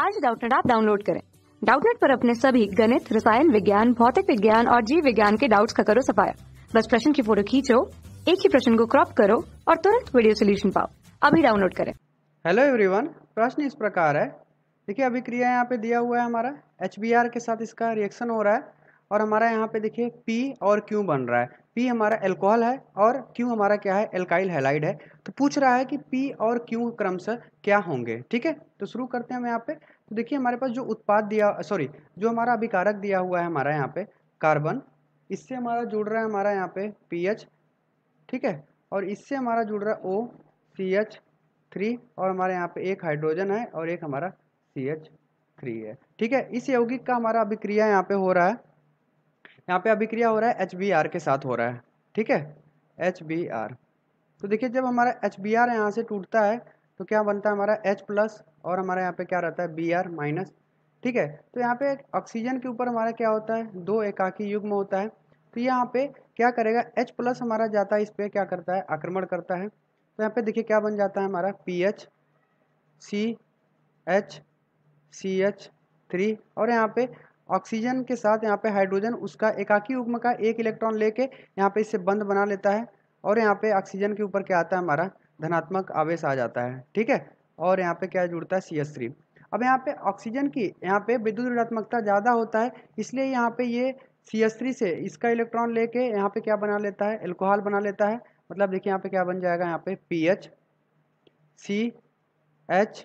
आज डाउटनेट आप डाउनलोड करें डाउटनेट पर अपने सभी गणित रसायन विज्ञान भौतिक विज्ञान और जीव विज्ञान के डाउट्स का करो सफाया बस प्रश्न की फोटो खींचो एक ही प्रश्न को क्रॉप करो और तुरंत वीडियो सोल्यूशन पाओ अभी डाउनलोड करें हेलो एवरीवन प्रश्न इस प्रकार है देखिए क्रिया यहाँ पे दिया हुआ है हमारा एच के साथ इसका रिएक्शन हो रहा है और हमारा यहाँ पे देखिए पी और Q बन रहा है पी हमारा एल्कोहल है और Q हमारा क्या है एल्काइल हेलाइड है तो पूछ रहा है कि पी और Q क्रमशः क्या होंगे ठीक है तो शुरू करते हैं हम यहाँ पे तो देखिए हमारे पास जो उत्पाद दिया सॉरी जो हमारा अभिकारक दिया हुआ है हमारा यहाँ पे कार्बन इससे हमारा जुड़ रहा है हमारा यहाँ पे पी ठीक है और इससे हमारा जुड़ रहा है ओ सी एच थ्री और हमारे यहाँ पे एक हाइड्रोजन है और एक हमारा सी एच थ्री है ठीक है इस यौगिक का हमारा अभिक्रिया यहाँ पे हो रहा है यहाँ पे अभिक्रिया हो रहा है एच बी आर के साथ हो रहा है ठीक है एच बी आर तो देखिए जब हमारा एच बी आर यहाँ से टूटता है तो क्या बनता है हमारा एच प्लस और हमारा यहाँ पे क्या रहता है बी आर माइनस ठीक है तो यहाँ पे ऑक्सीजन के ऊपर हमारा क्या होता है दो एकाकी युग्म होता है तो यहाँ पे क्या करेगा एच प्लस हमारा जाता है इस पर क्या करता है आक्रमण करता है तो यहाँ पे देखिए क्या बन जाता है हमारा P H C H C H three और यहाँ पे ऑक्सीजन के साथ यहाँ पे हाइड्रोजन उसका एकाकी युग्म का एक इलेक्ट्रॉन लेके यहाँ पे इसे बंद बना लेता है और यहाँ पे ऑक्सीजन के ऊपर क्या आता है हमारा धनात्मक आवेश आ जाता है ठीक है और यहाँ पे क्या जुड़ता है सी एस थ्री अब यहाँ पे ऑक्सीजन की यहाँ पे विद्युत ऋणात्मकता ज़्यादा होता है इसलिए यहाँ पे ये सी एस थ्री से इसका इलेक्ट्रॉन लेके यहाँ पे क्या बना लेता है एल्कोहल बना लेता है मतलब देखिए यहाँ पे क्या बन जाएगा यहाँ पे P H C H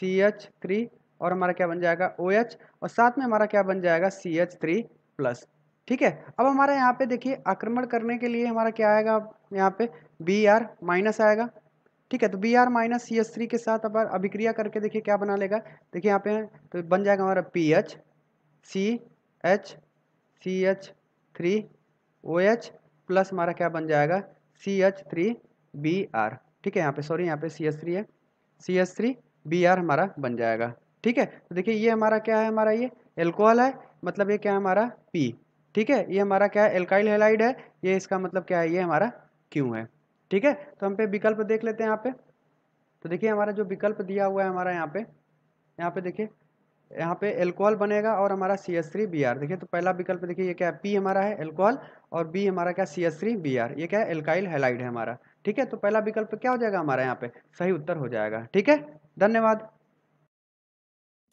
C H three और हमारा क्या बन जाएगा ओ OH, और साथ में हमारा क्या बन जाएगा सी एच थ्री प्लस ठीक है अब हमारा यहाँ पे देखिए आक्रमण करने के लिए हमारा क्या आएगा यहाँ पे बी आर माइनस आएगा ठीक है तो B R minus C S three के साथ अब अभिक्रिया करके देखिए क्या बना लेगा देखिए यहाँ पे तो बन जाएगा हमारा P H C H C H three O H plus हमारा क्या बन जाएगा C H three B R ठीक है यहाँ पे सॉरी यहाँ पे सी एस थ्री है C S three B R हमारा बन जाएगा ठीक है तो देखिए ये हमारा क्या है हमारा ये एल्कोहल है मतलब ये क्या है हमारा पी ठीक है ये हमारा क्या है एल्काइल हेलाइड है ये इसका मतलब क्या है ये हमारा क्यों है ठीक है तो हम पे विकल्प देख लेते हैं यहाँ पे तो देखिए हमारा जो विकल्प दिया हुआ है हमारा यहाँ पे यहाँ पे देखिए यहाँ पे एल्कोहल बनेगा और हमारा C S three B R देखिए तो पहला विकल्प देखिए ये क्या है पी हमारा है एल्कोहल और बी हमारा क्या C S three B R ये क्या है एल्काइल हेलाइड है हमारा ठीक है तो पहला विकल्प क्या हो जाएगा हमारा यहाँ पे सही उत्तर हो जाएगा ठीक है धन्यवाद